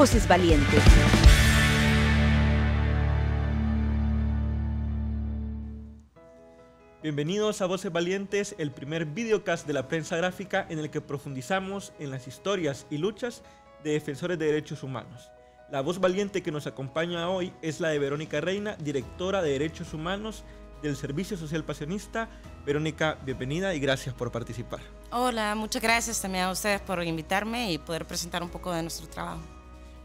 voces valientes. Bienvenidos a Voces Valientes, el primer videocast de la prensa gráfica en el que profundizamos en las historias y luchas de defensores de derechos humanos. La voz valiente que nos acompaña hoy es la de Verónica Reina, directora de Derechos Humanos del Servicio Social Pasionista. Verónica, bienvenida y gracias por participar. Hola, muchas gracias también a ustedes por invitarme y poder presentar un poco de nuestro trabajo.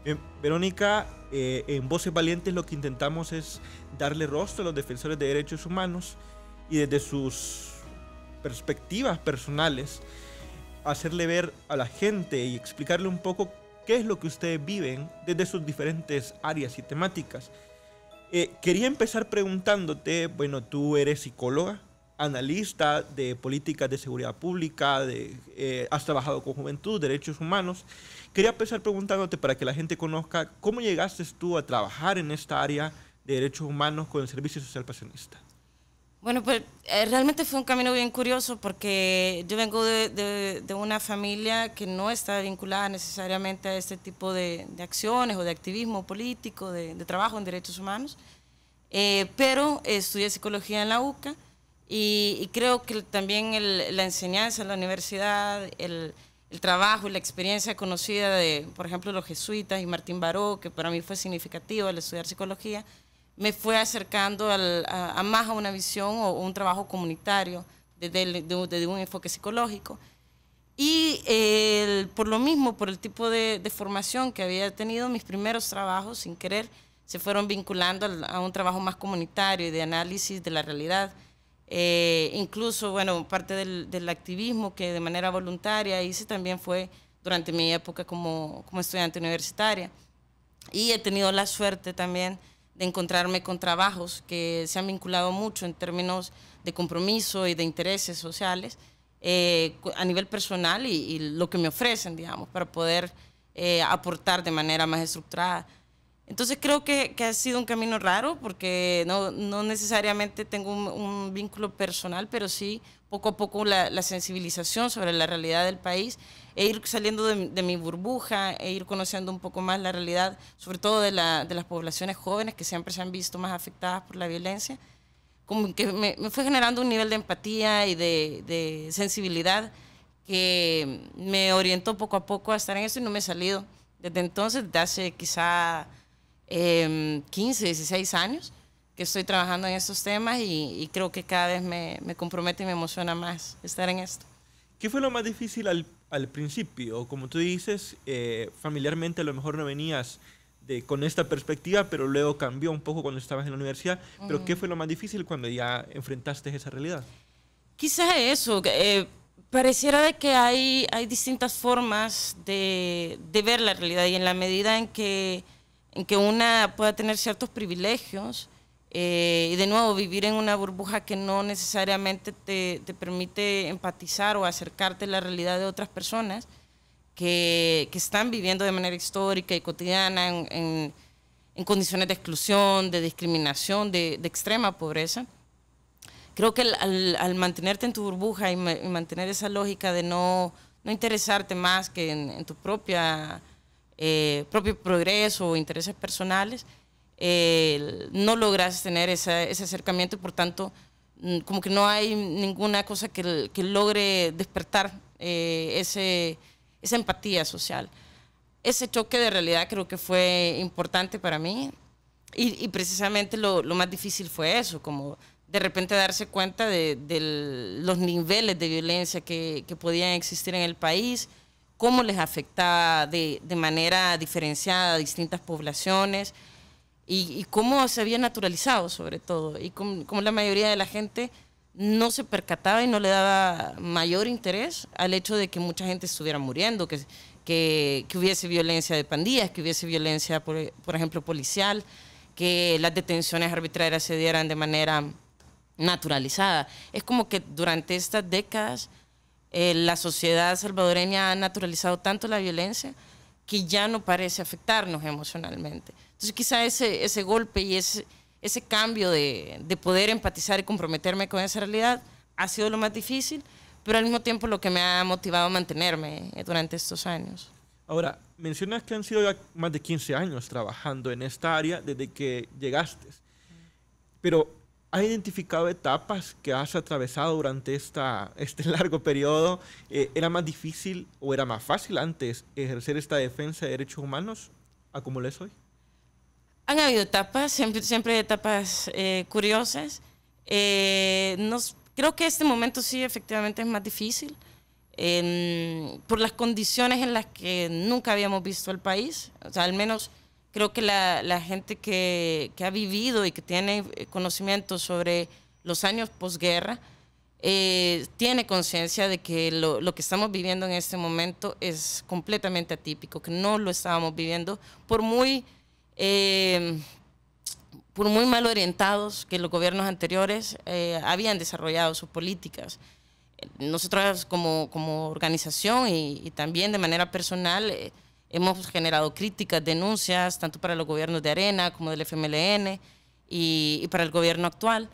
Eh, Verónica, eh, en Voces Valientes lo que intentamos es darle rostro a los defensores de derechos humanos y desde sus perspectivas personales hacerle ver a la gente y explicarle un poco qué es lo que ustedes viven desde sus diferentes áreas y temáticas. Eh, quería empezar preguntándote, bueno, tú eres psicóloga, analista de políticas de seguridad pública, de, eh, has trabajado con juventud, derechos humanos. Quería empezar preguntándote para que la gente conozca cómo llegaste tú a trabajar en esta área de derechos humanos con el Servicio Social Pasionista. Bueno, pues eh, realmente fue un camino bien curioso porque yo vengo de, una familia que no está vinculada necesariamente a este tipo de, acciones o de activismo político, de, trabajo en derechos humanos, eh, pero estudié psicología en la UCA y, creo que también la enseñanza en la universidad, el, trabajo y la experiencia conocida de, por ejemplo, los jesuitas y Martín Baró, que para mí fue significativo al estudiar psicología, me fue acercando a, más a una visión o, un trabajo comunitario desde, de, un enfoque psicológico. Y por lo mismo, por el tipo de, formación que había tenido, mis primeros trabajos, sin querer, se fueron vinculando a un trabajo más comunitario y de análisis de la realidad. Eh, incluso, bueno, parte del, del, activismo que de manera voluntaria hice también fue durante mi época como, como estudiante universitaria. Y he tenido la suerte también de encontrarme con trabajos que se han vinculado mucho en términos de compromiso y de intereses sociales eh, a nivel personal y, lo que me ofrecen, digamos, para poder eh, aportar de manera más estructurada. Entonces creo que, ha sido un camino raro porque no, necesariamente tengo un, vínculo personal, pero sí poco a poco la, sensibilización sobre la realidad del país e ir saliendo de, mi burbuja e ir conociendo un poco más la realidad, sobre todo de, las poblaciones jóvenes que siempre se han visto más afectadas por la violencia, como que me, fue generando un nivel de empatía y de, de sensibilidad que me orientó poco a poco a estar en eso y no me he salido. Desde entonces, desde hace quizá eh, 15, 16 años que estoy trabajando en estos temas y, creo que cada vez me, me, compromete y me emociona más estar en esto. ¿Qué fue lo más difícil al, al principio? Como tú dices, eh, familiarmente a lo mejor no venías de, con esta perspectiva, pero luego cambió un poco cuando estabas en la universidad. ¿Pero qué fue lo más difícil cuando ya enfrentaste esa realidad? Quizás eso. Eh, pareciera de que hay, hay distintas formas de, de ver la realidad y en la medida en que en que una pueda tener ciertos privilegios eh, y de nuevo vivir en una burbuja que no necesariamente te, permite empatizar o acercarte a la realidad de otras personas que, están viviendo de manera histórica y cotidiana en, condiciones de exclusión, de discriminación, de, extrema pobreza. Creo que al, mantenerte en tu burbuja y, mantener esa lógica de no, interesarte más que en, en tu propia eh, propio progreso o intereses personales, eh, no logras tener ese acercamiento y por tanto mm, como que no hay ninguna cosa que, logre despertar eh, esa empatía social. Ese choque de realidad creo que fue importante para mí y, precisamente lo, más difícil fue eso, como de repente darse cuenta de, los niveles de violencia que podían existir en el país, cómo les afectaba de, manera diferenciada a distintas poblaciones y, cómo se había naturalizado sobre todo y cómo, la mayoría de la gente no se percataba y no le daba mayor interés al hecho de que mucha gente estuviera muriendo, que, que, hubiese violencia de pandillas, que hubiese violencia, por, ejemplo, policial, que las detenciones arbitrarias se dieran de manera naturalizada. Es como que durante estas décadas eh, la sociedad salvadoreña ha naturalizado tanto la violencia que ya no parece afectarnos emocionalmente. Entonces quizá ese, ese golpe y ese, ese cambio de, de poder empatizar y comprometerme con esa realidad ha sido lo más difícil, pero al mismo tiempo lo que me ha motivado a mantenerme eh, durante estos años. Ahora, mencionas que han sido ya más de 15 años trabajando en esta área desde que llegaste, pero ha identificado etapas que has atravesado durante esta, este largo periodo? Eh, ¿Era más difícil o era más fácil antes ejercer esta defensa de derechos humanos a como lo es hoy? Han habido etapas, siempre, siempre etapas eh, curiosas. Eh, nos, creo que este momento sí efectivamente es más difícil por las condiciones en las que nunca habíamos visto el país, o sea, al menos creo que la, gente que, ha vivido y que tiene eh, conocimiento sobre los años posguerra eh, tiene conciencia de que lo, que estamos viviendo en este momento es completamente atípico, que no lo estábamos viviendo por muy, eh, por muy mal orientados que los gobiernos anteriores habían desarrollado sus políticas. Nosotros como, organización y también de manera personal Hemos generado críticas, denuncias, tanto para los gobiernos de Arena como del FMLN y, para el gobierno actual.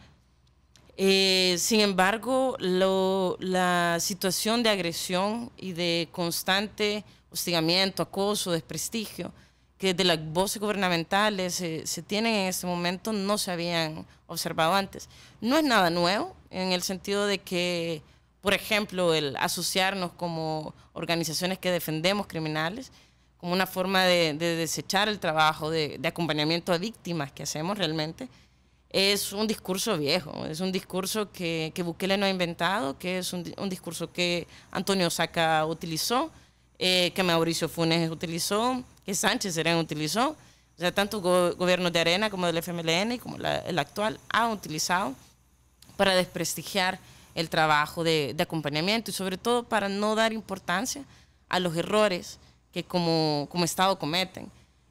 Eh, sin embargo, la situación de agresión y de constante hostigamiento, acoso, desprestigio que de las voces gubernamentales se tienen en este momento no se habían observado antes. No es nada nuevo en el sentido de que, por ejemplo, el asociarnos como organizaciones que defendemos criminales como una forma de, desechar el trabajo de, acompañamiento a víctimas que hacemos realmente, es un discurso viejo, es un discurso que, Bukele no ha inventado, que es un, discurso que Antonio Saca utilizó, eh, que Mauricio Funes utilizó, que Sánchez Serén utilizó. O sea, tanto el gobiernos de arena como del FMLN y como el actual ha utilizado para desprestigiar el trabajo de, de acompañamiento y sobre todo para no dar importancia a los errores que como, como Estado cometen.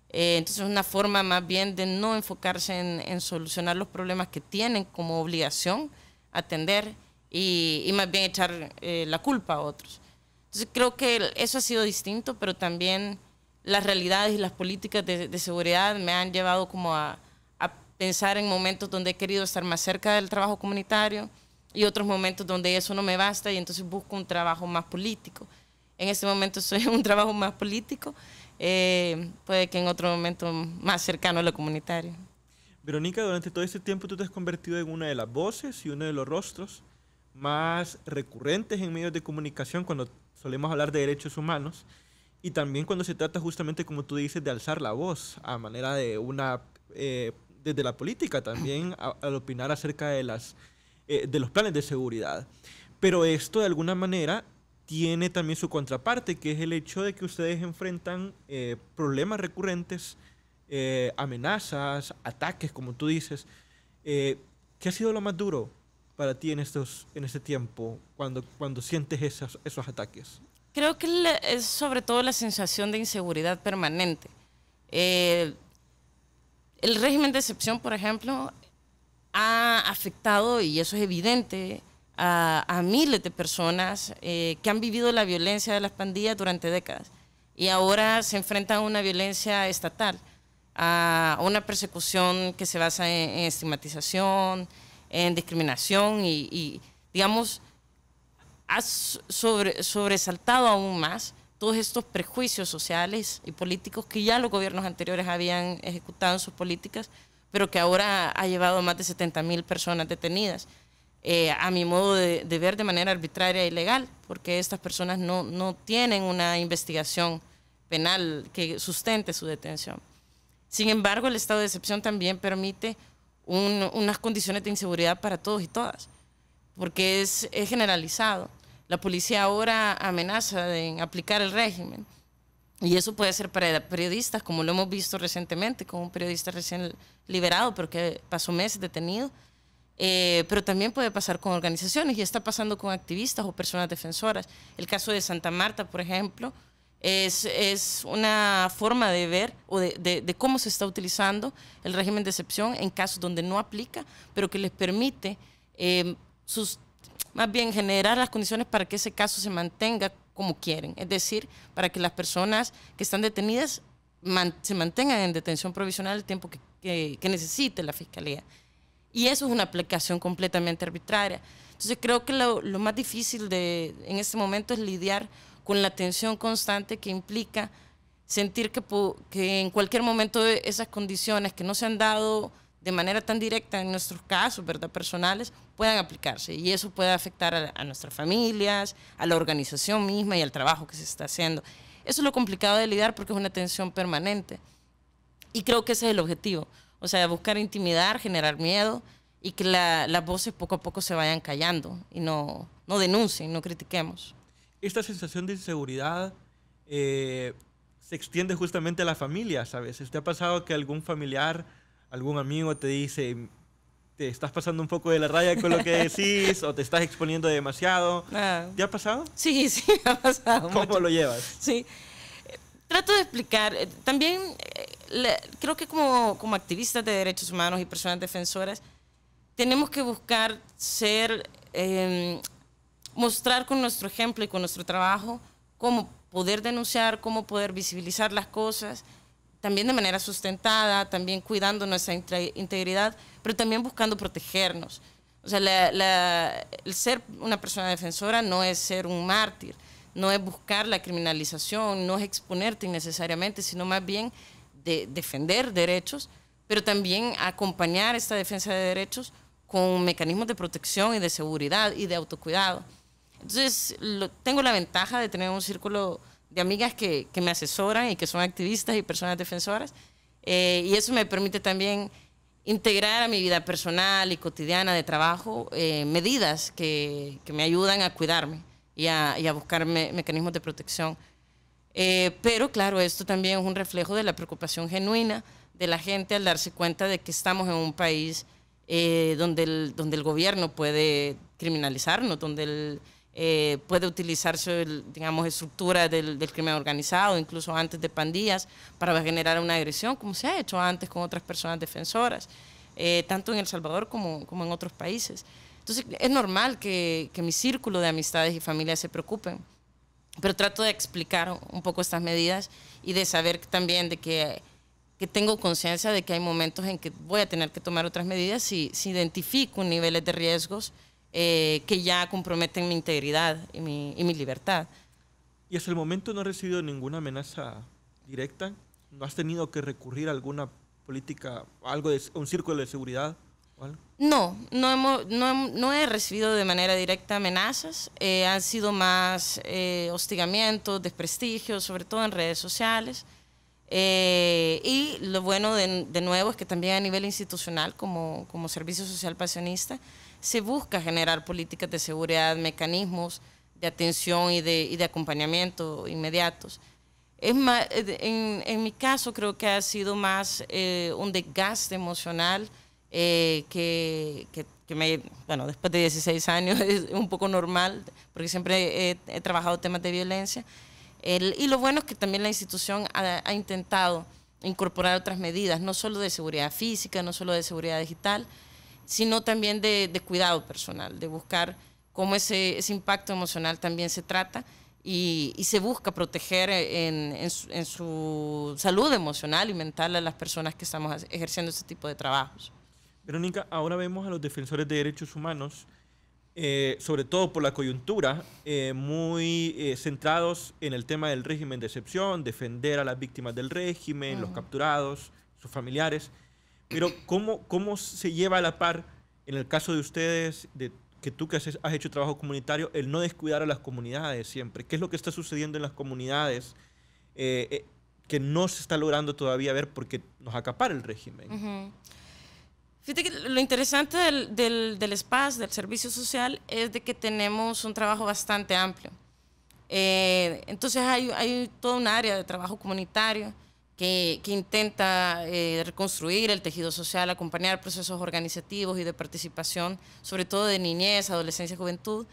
Eh, entonces es una forma más bien de no enfocarse en, en, solucionar los problemas que tienen como obligación atender y, más bien echar eh, la culpa a otros. Entonces creo que eso ha sido distinto, pero también las realidades y las políticas de, de seguridad me han llevado como a, a, pensar en momentos donde he querido estar más cerca del trabajo comunitario y otros momentos donde eso no me basta y entonces busco un trabajo más político en ese momento es un trabajo más político, eh, puede que en otro momento más cercano a lo comunitario. Verónica, durante todo este tiempo tú te has convertido en una de las voces y uno de los rostros más recurrentes en medios de comunicación cuando solemos hablar de derechos humanos y también cuando se trata justamente, como tú dices, de alzar la voz a manera de una, eh, desde la política también, al opinar acerca de, las, eh, de los planes de seguridad. Pero esto de alguna manera tiene también su contraparte, que es el hecho de que ustedes enfrentan eh, problemas recurrentes, eh, amenazas, ataques, como tú dices. Eh, ¿Qué ha sido lo más duro para ti en, estos, en este tiempo, cuando, cuando sientes esos ataques? Creo que es sobre todo la sensación de inseguridad permanente. el régimen de excepción, por ejemplo, ha afectado, y eso es evidente, a, miles de personas eh, que han vivido la violencia de las pandillas durante décadas y ahora se enfrentan a una violencia estatal, a una persecución que se basa en, estigmatización, en discriminación y, digamos, ha sobresaltado aún más todos estos prejuicios sociales y políticos que ya los gobiernos anteriores habían ejecutado en sus políticas, pero que ahora ha llevado a más de 70 mil personas detenidas. Eh, a mi modo de, ver, de manera arbitraria y legal, porque estas personas no, tienen una investigación penal que sustente su detención. Sin embargo, el estado de excepción también permite unas condiciones de inseguridad para todos y todas, porque es, generalizado. La policía ahora amenaza de aplicar el régimen. Y eso puede ser para periodistas, como lo hemos visto recientemente, con un periodista recién liberado, pero que pasó meses detenido, eh, pero también puede pasar con organizaciones y está pasando con activistas o personas defensoras. El caso de Santa Marta, por ejemplo, es, es una forma de ver o de, cómo se está utilizando el régimen de excepción en casos donde no aplica, pero que les permite em, más bien generar las condiciones para que ese caso se mantenga como quieren, es decir, para que las personas que están detenidas se mantengan en detención provisional el tiempo que, que necesite la fiscalía. Y eso es una aplicación completamente arbitraria. Entonces creo que lo, más difícil de, en este momento es lidiar con la tensión constante que implica sentir que, en cualquier momento esas condiciones que no se han dado de manera tan directa en nuestros casos ¿verdad? personales puedan aplicarse y eso puede afectar a nuestras familias, a la organización misma y al trabajo que se está haciendo. Eso es lo complicado de lidiar porque es una tensión permanente y creo que ese es el objetivo. O sea, buscar intimidar, generar miedo y que las voces poco a poco se vayan callando y no, no denuncien, no critiquemos. Esta sensación de inseguridad eh, se extiende justamente a las familias, ¿sabes? ¿Te ha pasado que algún familiar, algún amigo te dice, te estás pasando un poco de la raya con lo que decís o te estás exponiendo demasiado? Ah. ¿Te ha pasado? Sí, sí, ha pasado. ¿Cómo lo llevas? Sí trato de explicar, eh, también eh, creo que como, como activistas de derechos humanos y personas defensoras, tenemos que buscar ser, em, mostrar con nuestro ejemplo y con nuestro trabajo cómo poder denunciar, cómo poder visibilizar las cosas, también de manera sustentada, también cuidando nuestra integridad, pero también buscando protegernos. O sea, el ser una persona defensora no es ser un mártir, no es buscar la criminalización, no es exponerte innecesariamente, sino más bien defender derechos, pero también acompañar esta defensa de derechos con mecanismos de protección y de seguridad y de autocuidado. Entonces, tengo la ventaja de tener un círculo de amigas que, me asesoran y que son activistas y personas defensoras, eh, y eso me permite también integrar a mi vida personal y cotidiana de trabajo eh, medidas que me ayudan a cuidarme y a, buscar mecanismos de protección. Eh, pero claro, esto también es un reflejo de la preocupación genuina de la gente al darse cuenta de que estamos en un país eh, donde, el, donde el gobierno puede criminalizarnos, donde eh, puede utilizarse, digamos, estructura del, crimen organizado, incluso antes de pandillas, para generar una agresión, como se ha hecho antes con otras personas defensoras, tanto en El Salvador como en otros países. Entonces es normal que, mi círculo de amistades y familias se preocupen. Pero trato de explicar un poco estas medidas y de saber también de que, tengo conciencia de que hay momentos en que voy a tener que tomar otras medidas si, identifico niveles de riesgos eh, que ya comprometen mi integridad y mi, libertad. ¿Y hasta el momento no has recibido ninguna amenaza directa? ¿No has tenido que recurrir a alguna política, algo de un círculo de seguridad? No, no, no, he recibido de manera directa amenazas. Eh, han sido más eh, hostigamientos, desprestigios, sobre todo en redes sociales. Eh, y lo bueno de, de, nuevo es que también a nivel institucional, como, como Servicio Social Pasionista, se busca generar políticas de seguridad, mecanismos de atención y de, acompañamiento inmediatos. Es en, en, mi caso creo que ha sido más un desgaste emocional eh, que, bueno, después de 16 años es un poco normal, porque siempre he, trabajado temas de violencia. y lo bueno es que también la institución ha, intentado incorporar otras medidas, no solo de seguridad física, no solo de seguridad digital, sino también de, cuidado personal, de buscar cómo ese, impacto emocional también se trata. Y, se busca proteger en, su, salud emocional y mental a las personas que estamos ejerciendo este tipo de trabajos. Verónica, ahora vemos a los defensores de derechos humanos, eh, sobre todo por la coyuntura, eh, muy eh, centrados en el tema del régimen de excepción, defender a las víctimas del régimen, los capturados, sus familiares. Pero ¿cómo, ¿cómo se lleva a la par, en el caso de ustedes, de que tú que has, hecho trabajo comunitario, el no descuidar a las comunidades siempre? ¿Qué es lo que está sucediendo en las comunidades? que no se está logrando todavía ver porque nos acapara el régimen. Fíjate que lo interesante del, del, del SPAS, del servicio social, es de que tenemos un trabajo bastante amplio. Eh, entonces hay, hay toda un área de trabajo comunitario que, intenta eh, reconstruir el tejido social, acompañar procesos organizativos y de participación, sobre todo de niñez, adolescencia, juventud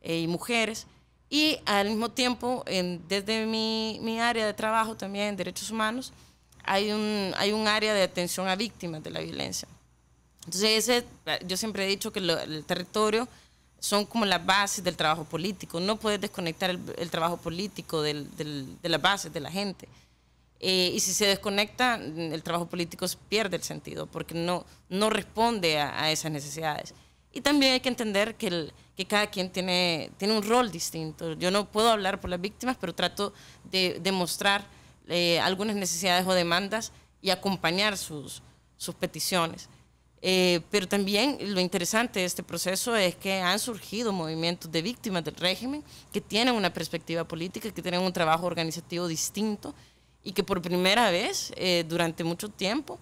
eh, y mujeres. Y al mismo tiempo, desde mi, área de trabajo también, en derechos humanos, hay un área de atención a víctimas de la violencia. Entonces, eh, yo siempre he dicho que el territorio son como las bases del trabajo político. No puedes desconectar el, trabajo político de las bases de la gente. Eh, y si se desconecta, el trabajo político pierde el sentido porque no, no responde a, esas necesidades. Y también hay que entender que, cada quien tiene, tiene un rol distinto. Yo no puedo hablar por las víctimas, pero trato de, demostrar mostrar eh, algunas necesidades o demandas y acompañar sus, sus peticiones. Eh, pero también lo interesante de este proceso es que han surgido movimientos de víctimas del régimen que tienen una perspectiva política, que tienen un trabajo organizativo distinto y que por primera vez eh, durante mucho tiempo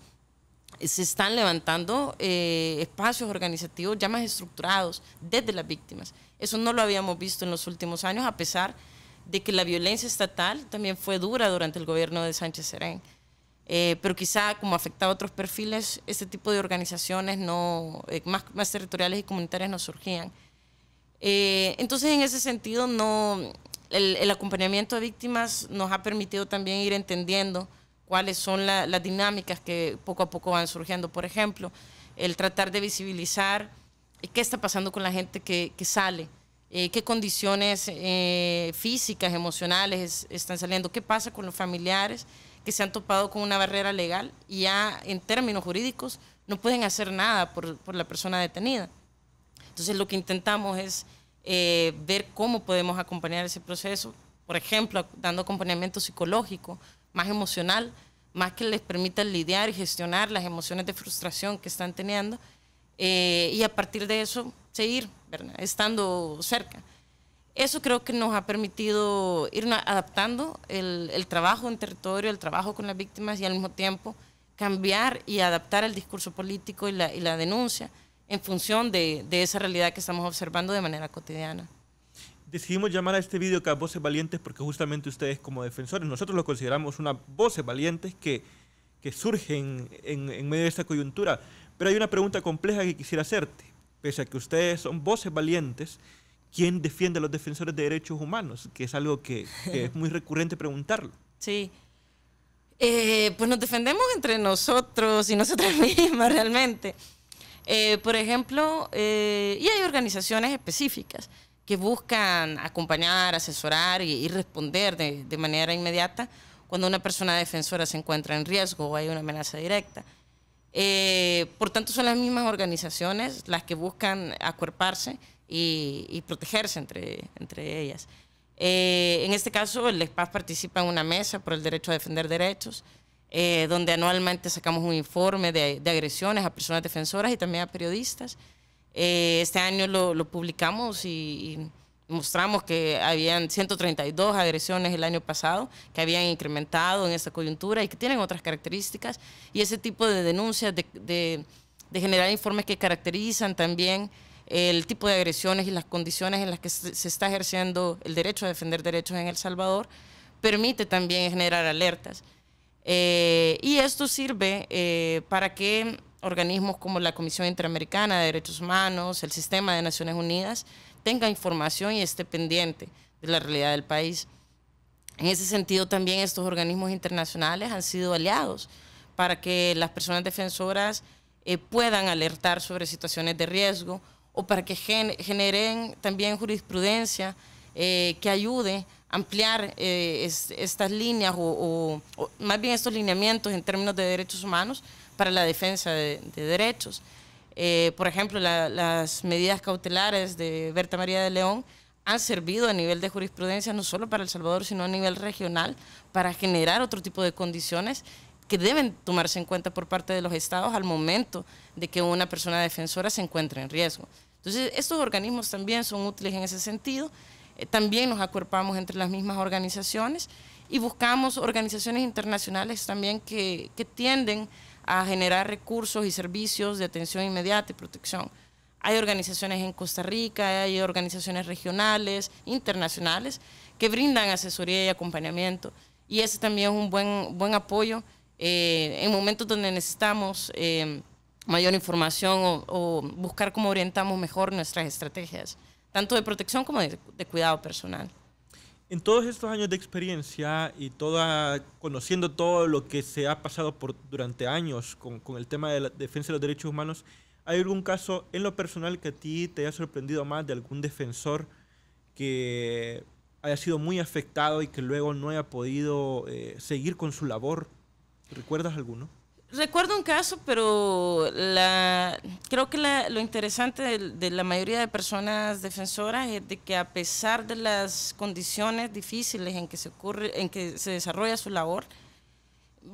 se están levantando eh, espacios organizativos ya más estructurados desde las víctimas. Eso no lo habíamos visto en los últimos años, a pesar de que la violencia estatal también fue dura durante el gobierno de Sánchez Serén. Eh, pero quizá como afecta a otros perfiles, este tipo de organizaciones eh, más, territoriales y comunitarias no surgían. Eh, entonces, en ese sentido, el, acompañamiento de víctimas nos ha permitido también ir entendiendo cuáles son las dinámicas que poco a poco van surgiendo. Por ejemplo, el tratar de visibilizar qué está pasando con la gente que, sale. qué condiciones físicas, emocionales están saliendo, qué pasa con los familiares que se han topado con una barrera legal y ya en términos jurídicos no pueden hacer nada por, por la persona detenida. Entonces lo que intentamos es eh, ver cómo podemos acompañar ese proceso, por ejemplo, dando acompañamiento psicológico, más emocional, más que les permita lidiar y gestionar las emociones de frustración que están teniendo eh, y a partir de eso seguir estando cerca. Eso creo que nos ha permitido ir adaptando el, trabajo en territorio, el trabajo con las víctimas y al mismo tiempo cambiar y adaptar el discurso político y la, denuncia en función de, esa realidad que estamos observando de manera cotidiana. Decidimos llamar a este video que Voces Valientes porque justamente ustedes como defensores, nosotros lo consideramos unas voces valientes que, surgen en medio de esta coyuntura. Pero hay una pregunta compleja que quisiera hacerte. Pese a que ustedes son voces valientes, ¿quién defiende a los defensores de derechos humanos? Que es algo que, es muy recurrente preguntarlo. Sí. Eh, pues nos defendemos entre nosotros y nosotras mismas realmente. Eh, por ejemplo, eh, y hay organizaciones específicas que buscan acompañar, asesorar y, responder de, de, manera inmediata cuando una persona defensora se encuentra en riesgo o hay una amenaza directa. por tanto, son las mismas organizaciones las que buscan acuerparse y, protegerse entre, entre ellas. Eh, en este caso, el ESPAS participa en una mesa por el derecho a defender derechos, eh, donde anualmente sacamos un informe de, agresiones a personas defensoras y también a periodistas. Eh, este año lo, publicamos y, mostramos que habían 132 agresiones el año pasado, que habían incrementado en esta coyuntura y que tienen otras características. Y ese tipo de denuncias, de, de generar informes que caracterizan también el tipo de agresiones y las condiciones en las que se está ejerciendo el derecho a defender derechos en El Salvador, permite también generar alertas. Eh, y esto sirve eh, para que organismos como la Comisión Interamericana de Derechos Humanos, el Sistema de Naciones Unidas, tenga información y esté pendiente de la realidad del país. En ese sentido, también estos organismos internacionales han sido aliados para que las personas defensoras eh, puedan alertar sobre situaciones de riesgo, o para que generen también jurisprudencia eh, que ayude a ampliar eh, estas líneas o, más bien estos lineamientos en términos de derechos humanos para la defensa de, derechos. Eh, por ejemplo, las medidas cautelares de Berta María de León han servido a nivel de jurisprudencia no solo para El Salvador, sino a nivel regional, para generar otro tipo de condiciones que deben tomarse en cuenta por parte de los estados al momento de que una persona defensora se encuentre en riesgo. Entonces, estos organismos también son útiles en ese sentido. Eh, también nos acuerpamos entre las mismas organizaciones y buscamos organizaciones internacionales también que, que tienden a generar recursos y servicios de atención inmediata y protección. Hay organizaciones en Costa Rica, hay organizaciones regionales, internacionales, que brindan asesoría y acompañamiento. Y ese también es un buen, buen apoyo eh, en momentos donde necesitamos eh, mayor información o, buscar cómo orientamos mejor nuestras estrategias, tanto de protección como de, cuidado personal. En todos estos años de experiencia y toda, conociendo todo lo que se ha pasado por, durante años con, con el tema de la defensa de los derechos humanos, ¿hay algún caso en lo personal que a ti te haya sorprendido más de algún defensor que haya sido muy afectado y que luego no haya podido eh, seguir con su labor ¿Recuerdas alguno? Recuerdo un caso, pero creo que lo interesante de, la mayoría de personas defensoras es de que a pesar de las condiciones difíciles en que se ocurre, en que se desarrolla su labor,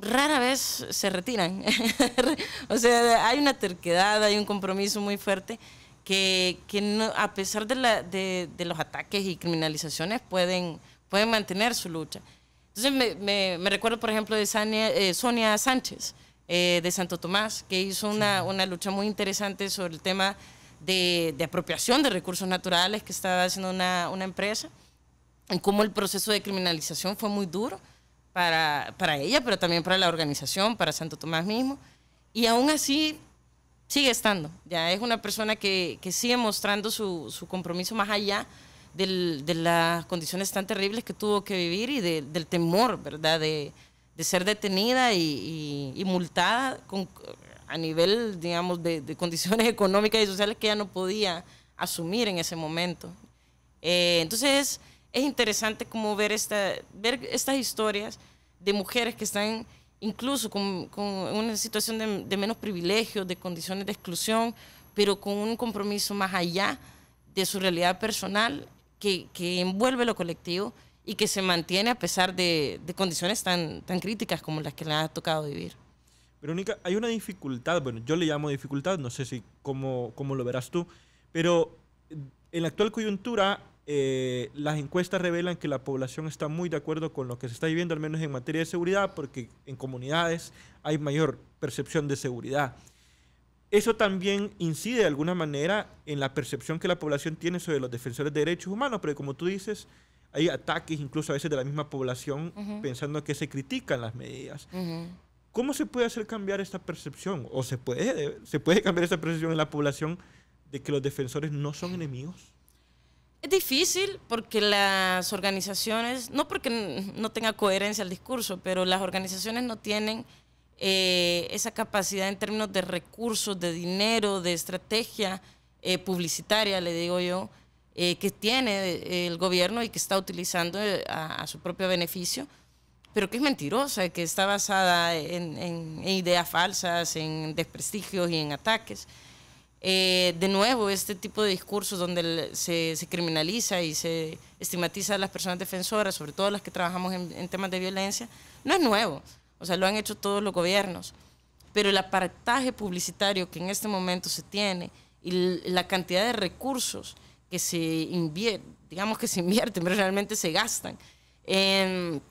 rara vez se retiran. o sea, hay una terquedad, hay un compromiso muy fuerte que, a pesar de, de, los ataques y criminalizaciones pueden, pueden mantener su lucha. Entonces me recuerdo, por ejemplo, de eh, Sonia Sánchez, eh, de Santo Tomás, que hizo una, lucha muy interesante sobre el tema de, apropiación de recursos naturales que estaba haciendo una, empresa, en cómo el proceso de criminalización fue muy duro para, ella, pero también para la organización, para Santo Tomás mismo. Y aún así sigue estando. Ya es una persona que, sigue mostrando su, su compromiso más allá de las condiciones tan terribles que tuvo que vivir y del temor, ¿verdad? De, ser detenida y, multada a nivel, digamos, de, condiciones económicas y sociales que ella no podía asumir en ese momento. Eh, entonces es, interesante como ver, estas historias de mujeres que están incluso con, una situación de, menos privilegio, de condiciones de exclusión, pero con un compromiso más allá de su realidad personal que, envuelve lo colectivo y que se mantiene a pesar de, condiciones tan, tan críticas como las que le ha tocado vivir. Verónica, hay una dificultad, bueno, yo le llamo dificultad, no sé si cómo, cómo lo verás tú, pero en la actual coyuntura eh, las encuestas revelan que la población está muy de acuerdo con lo que se está viviendo, al menos en materia de seguridad, porque en comunidades hay mayor percepción de seguridad eso también incide de alguna manera en la percepción que la población tiene sobre los defensores de derechos humanos, pero como tú dices, hay ataques incluso a veces de la misma población pensando que se critican las medidas. ¿Cómo se puede hacer cambiar esta percepción? ¿O se puede, se puede cambiar esta percepción en la población de que los defensores no son enemigos? Es difícil porque las organizaciones, no porque no tenga coherencia el discurso, pero las organizaciones no tienen eh, esa capacidad en términos de recursos, de dinero, de estrategia eh, publicitaria, le digo yo, eh, que tiene el gobierno y que está utilizando a, su propio beneficio, pero que es mentirosa, que está basada en, ideas falsas, en desprestigios y en ataques. de nuevo, este tipo de discursos donde se, criminaliza y se estigmatiza a las personas defensoras, sobre todo las que trabajamos en temas de violencia, no es nuevo. O sea, lo han hecho todos los gobiernos. Pero el apartaje publicitario que en este momento se tiene y la cantidad de recursos que se invierten, digamos que se invierten, pero realmente se gastan en,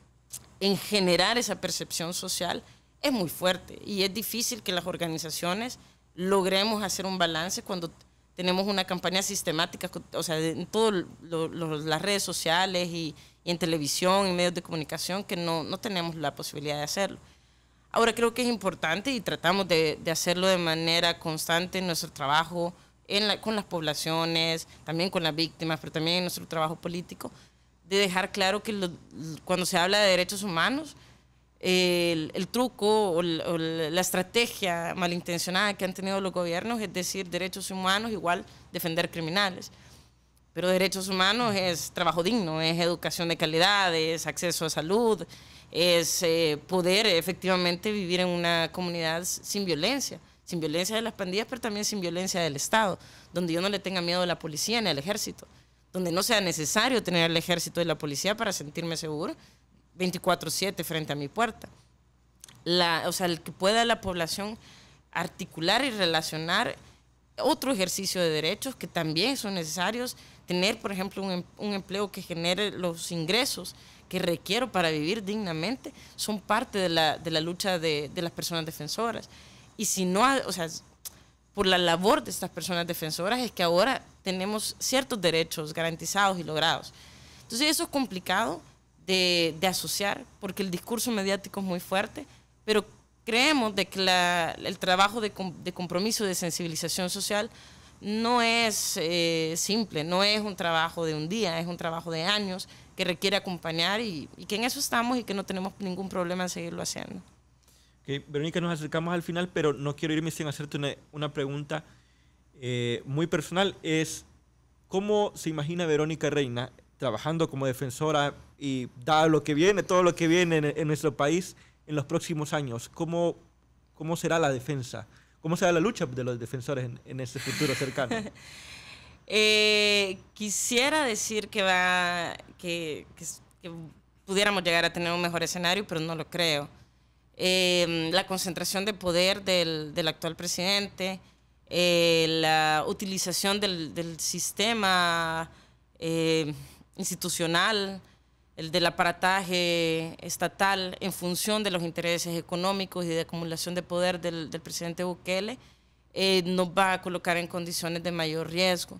en generar esa percepción social, es muy fuerte y es difícil que las organizaciones logremos hacer un balance cuando tenemos una campaña sistemática, o sea, en todas las redes sociales y, y en televisión, en medios de comunicación, que no, no tenemos la posibilidad de hacerlo. Ahora creo que es importante y tratamos de, de hacerlo de manera constante en nuestro trabajo en con las poblaciones, también con las víctimas, pero también en nuestro trabajo político, de dejar claro que cuando se habla de derechos humanos, el, truco o, la estrategia malintencionada que han tenido los gobiernos es decir derechos humanos igual defender criminales. Pero derechos humanos es trabajo digno, es educación de calidad, es acceso a salud, es eh, poder efectivamente vivir en una comunidad sin violencia, sin violencia de las pandillas, pero también sin violencia del Estado, donde yo no le tenga miedo a la policía ni al ejército, donde no sea necesario tener el ejército y la policía para sentirme seguro 24/7 frente a mi puerta. La, o sea, el que pueda la población articular y relacionar otro ejercicio de derechos que también son necesarios tener, por ejemplo, un, em, un, empleo que genere los ingresos que requiero para vivir dignamente, son parte de la, de la lucha de, de, las personas defensoras. Y si no, o sea, por la labor de estas personas defensoras es que ahora tenemos ciertos derechos garantizados y logrados. Entonces eso es complicado de, de asociar porque el discurso mediático es muy fuerte, pero creemos de que la, el trabajo de, de compromiso de sensibilización social no es eh, simple, no es un trabajo de un día, es un trabajo de años que requiere acompañar y, que en eso estamos y que no tenemos ningún problema en seguirlo haciendo. Verónica, nos acercamos al final, pero no quiero irme sin hacerte una, pregunta eh, muy personal. Es, ¿cómo se imagina Verónica Reina trabajando como defensora y dado lo que viene, todo lo que viene en, nuestro país en los próximos años? cómo será la defensa? ¿Cómo se la lucha de los defensores en, este futuro cercano? Eh, quisiera decir que va que, pudiéramos llegar a tener un mejor escenario, pero no lo creo. Em, la concentración de poder del, actual presidente, eh, la utilización del, del sistema eh, institucional, el del aparataje estatal en función de los intereses económicos y de acumulación de poder del, presidente Bukele, eh, nos va a colocar en condiciones de mayor riesgo.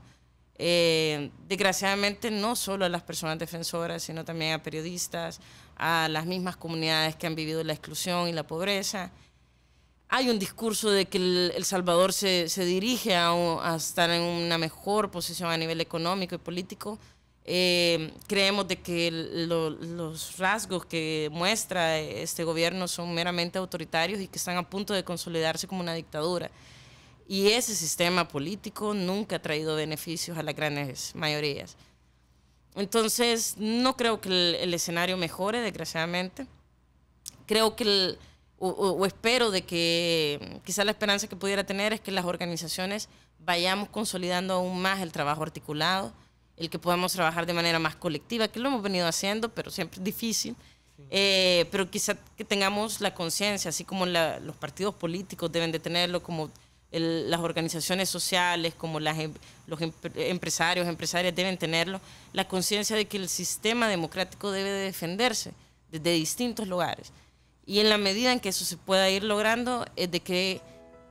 Eh, desgraciadamente no solo a las personas defensoras, sino también a periodistas, a las mismas comunidades que han vivido la exclusión y la pobreza. Hay un discurso de que El, Salvador se, dirige a, estar en una mejor posición a nivel económico y político, eh, creemos de que los rasgos que muestra este gobierno son meramente autoritarios y que están a punto de consolidarse como una dictadura. Y ese sistema político nunca ha traído beneficios a las grandes mayorías. Entonces, no creo que el, escenario mejore, desgraciadamente. Creo que, o, o espero de que quizá la esperanza que pudiera tener es que las organizaciones vayamos consolidando aún más el trabajo articulado, el que podamos trabajar de manera más colectiva, que lo hemos venido haciendo, pero siempre es difícil. Eh, pero quizá que tengamos la conciencia, así como los partidos políticos deben de tenerlo, como las organizaciones sociales, como las, em, los em, empresarios, empresarias deben tenerlo, la conciencia de que el sistema democrático debe de defenderse desde distintos lugares. Y en la medida en que eso se pueda ir logrando, es de que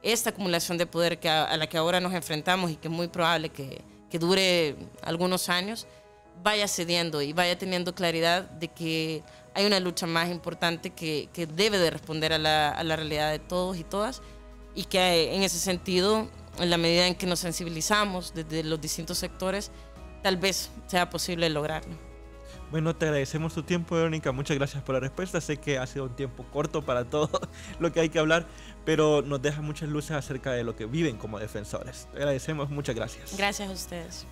esta acumulación de poder que a la que ahora nos enfrentamos y que es muy probable que, que dure algunos años, vaya cediendo y vaya teniendo claridad de que hay una lucha más importante que, debe de responder a la, a la, realidad de todos y todas y que en ese sentido, en la medida en que nos sensibilizamos desde los distintos sectores, tal vez sea posible lograrlo. Bueno, te agradecemos tu tiempo, Verónica. Muchas gracias por la respuesta. Sé que ha sido un tiempo corto para todo lo que hay que hablar, pero nos deja muchas luces acerca de lo que viven como defensores. Te agradecemos, muchas gracias. Gracias a ustedes.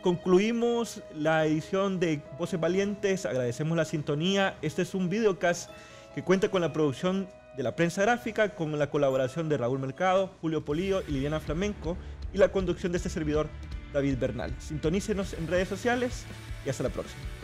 Concluimos la edición de Voces Valientes. Agradecemos la sintonía. Este es un videocast que cuenta con la producción de la prensa gráfica, con la colaboración de Raúl Mercado, Julio Polío y Liliana Flamenco, y la conducción de este servidor, David Bernal. Sintonícenos en redes sociales y hasta la próxima.